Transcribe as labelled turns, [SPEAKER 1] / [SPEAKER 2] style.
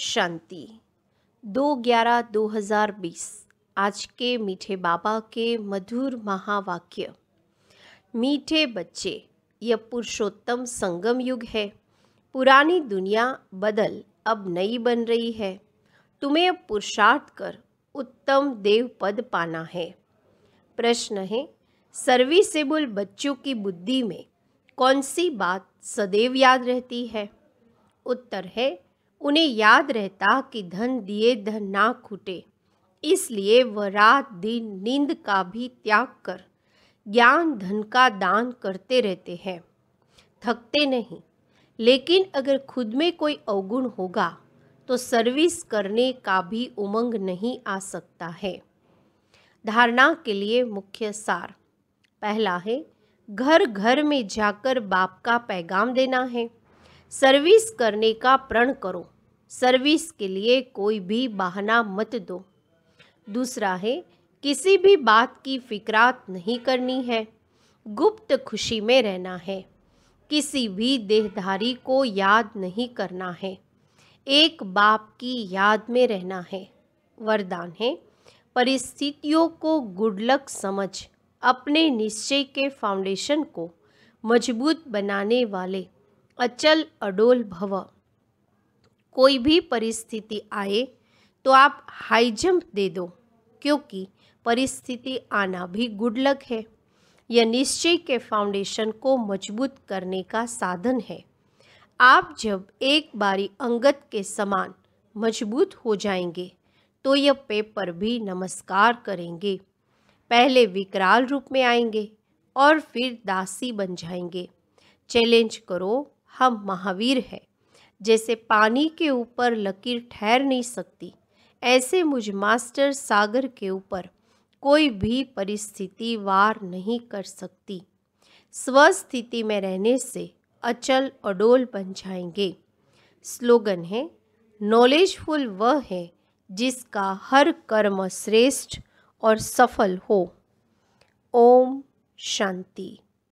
[SPEAKER 1] शांति दो ग्यारह दो हज़ार बीस आज के मीठे बाबा के मधुर महावाक्य मीठे बच्चे यह पुरुषोत्तम संगम युग है पुरानी दुनिया बदल अब नई बन रही है तुम्हें अब पुरुषार्थ कर उत्तम देव पद पाना है प्रश्न है सर्विसेबल बच्चों की बुद्धि में कौन सी बात सदैव याद रहती है उत्तर है उन्हें याद रहता कि धन दिए धन ना खुटे इसलिए वह रात दिन नींद का भी त्याग कर ज्ञान धन का दान करते रहते हैं थकते नहीं लेकिन अगर खुद में कोई अवगुण होगा तो सर्विस करने का भी उमंग नहीं आ सकता है धारणा के लिए मुख्य सार पहला है घर घर में जाकर बाप का पैगाम देना है सर्विस करने का प्रण करो सर्विस के लिए कोई भी बहाना मत दो दूसरा है किसी भी बात की फिक्रात नहीं करनी है गुप्त खुशी में रहना है किसी भी देहधारी को याद नहीं करना है एक बाप की याद में रहना है वरदान है परिस्थितियों को गुडलक समझ अपने निश्चय के फाउंडेशन को मजबूत बनाने वाले अचल अडोल भव कोई भी परिस्थिति आए तो आप हाई जंप दे दो क्योंकि परिस्थिति आना भी गुड लक है यह निश्चय के फाउंडेशन को मजबूत करने का साधन है आप जब एक बारी अंगत के समान मजबूत हो जाएंगे तो यह पेपर भी नमस्कार करेंगे पहले विकराल रूप में आएंगे और फिर दासी बन जाएंगे चैलेंज करो हम महावीर हैं जैसे पानी के ऊपर लकीर ठहर नहीं सकती ऐसे मुझ मास्टर सागर के ऊपर कोई भी परिस्थिति वार नहीं कर सकती स्वस्थिति में रहने से अचल अडोल बन जाएंगे स्लोगन है नॉलेजफुल वह है जिसका हर कर्म श्रेष्ठ और सफल हो ओम शांति